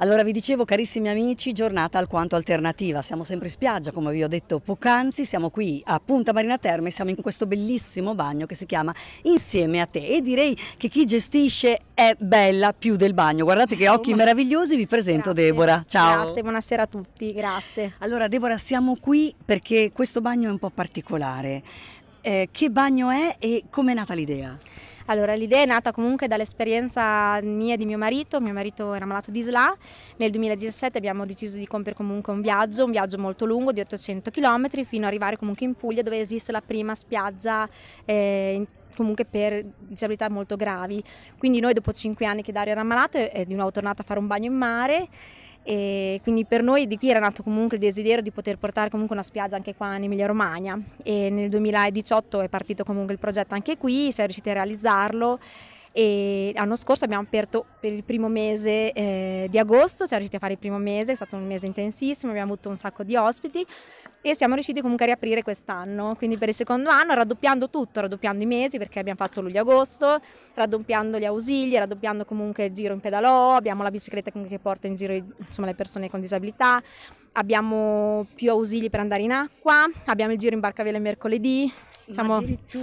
Allora vi dicevo carissimi amici, giornata alquanto alternativa, siamo sempre in spiaggia come vi ho detto poc'anzi, siamo qui a Punta Marina Terme, siamo in questo bellissimo bagno che si chiama Insieme a te e direi che chi gestisce è bella più del bagno, guardate che occhi meravigliosi, vi presento grazie. Debora, ciao. Grazie, buonasera a tutti, grazie. Allora Debora siamo qui perché questo bagno è un po' particolare, eh, che bagno è e come è nata l'idea? Allora, l'idea è nata comunque dall'esperienza mia e di mio marito. Mio marito era malato di SLA. Nel 2017 abbiamo deciso di compiere comunque un viaggio, un viaggio molto lungo di 800 km fino ad arrivare comunque in Puglia dove esiste la prima spiaggia eh, comunque per disabilità molto gravi. Quindi noi dopo cinque anni che Dario era ammalato è eh, di nuovo tornata a fare un bagno in mare e quindi per noi di qui era nato comunque il desiderio di poter portare comunque una spiaggia anche qua in Emilia Romagna e nel 2018 è partito comunque il progetto anche qui, siamo riusciti a realizzarlo e l'anno scorso abbiamo aperto per il primo mese eh, di agosto, siamo riusciti a fare il primo mese, è stato un mese intensissimo, abbiamo avuto un sacco di ospiti e siamo riusciti comunque a riaprire quest'anno, quindi per il secondo anno raddoppiando tutto, raddoppiando i mesi perché abbiamo fatto luglio-agosto, raddoppiando gli ausili, raddoppiando comunque il giro in pedalò, abbiamo la bicicletta che porta in giro insomma, le persone con disabilità, abbiamo più ausili per andare in acqua, abbiamo il giro in barcavela mercoledì, diciamo,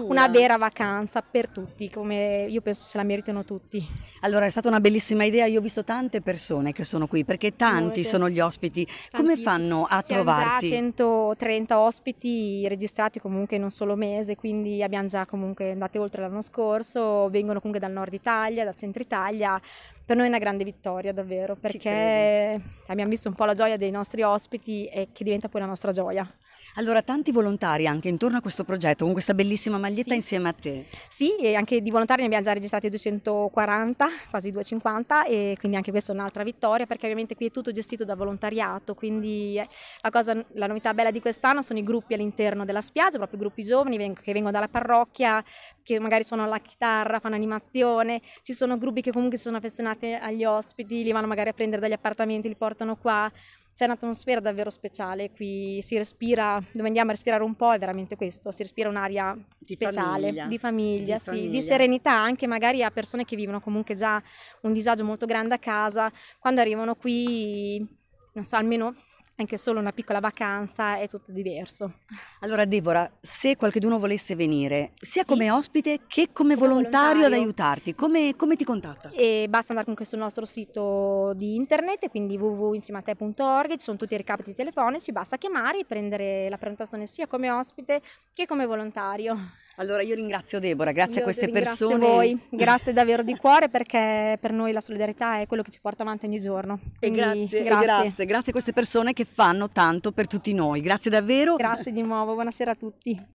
una vera vacanza per tutti, come io penso se la meritano tutti. Allora è stata una bellissima idea, io ho visto tante persone che sono qui, perché tanti Molte. sono gli ospiti, Tantissimo. come fanno a Siamo trovarti? Già 130 ospiti registrati comunque in un solo mese, quindi abbiamo già comunque andati oltre l'anno scorso, vengono comunque dal nord Italia, dal centro Italia, per noi è una grande vittoria davvero perché abbiamo visto un po' la gioia dei nostri ospiti e che diventa poi la nostra gioia. Allora, tanti volontari anche intorno a questo progetto, con questa bellissima maglietta sì. insieme a te. Sì, e anche di volontari ne abbiamo già registrati 240, quasi 250, e quindi anche questa è un'altra vittoria, perché ovviamente qui è tutto gestito da volontariato, quindi eh, la, cosa, la novità bella di quest'anno sono i gruppi all'interno della spiaggia, proprio gruppi giovani che vengono dalla parrocchia, che magari suonano la chitarra, fanno animazione, ci sono gruppi che comunque si sono affezionati telefonate agli ospiti, li vanno magari a prendere dagli appartamenti, li portano qua. C'è un'atmosfera davvero speciale, qui si respira, dove andiamo a respirare un po' è veramente questo, si respira un'aria di speciale, famiglia. Di, famiglia, di, sì, famiglia. di serenità anche magari a persone che vivono comunque già un disagio molto grande a casa, quando arrivano qui non so, almeno anche solo una piccola vacanza è tutto diverso. Allora Debora, se qualcuno volesse venire, sia sì. come ospite che come, volontario, volontario, ad aiutarti, come, come ti contatta? E basta andare comunque sul nostro sito di internet, quindi www.insiemate.org, ci sono tutti i recapiti telefonici, basta chiamare e prendere la prenotazione sia come ospite che come volontario. Allora io ringrazio Debora, grazie io a queste persone. Grazie a voi, grazie davvero di cuore perché per noi la solidarietà è quello che ci porta avanti ogni giorno. Quindi, e grazie, grazie. E grazie, grazie a queste persone che che fanno tanto per tutti noi. Grazie davvero. Grazie di nuovo, buonasera a tutti.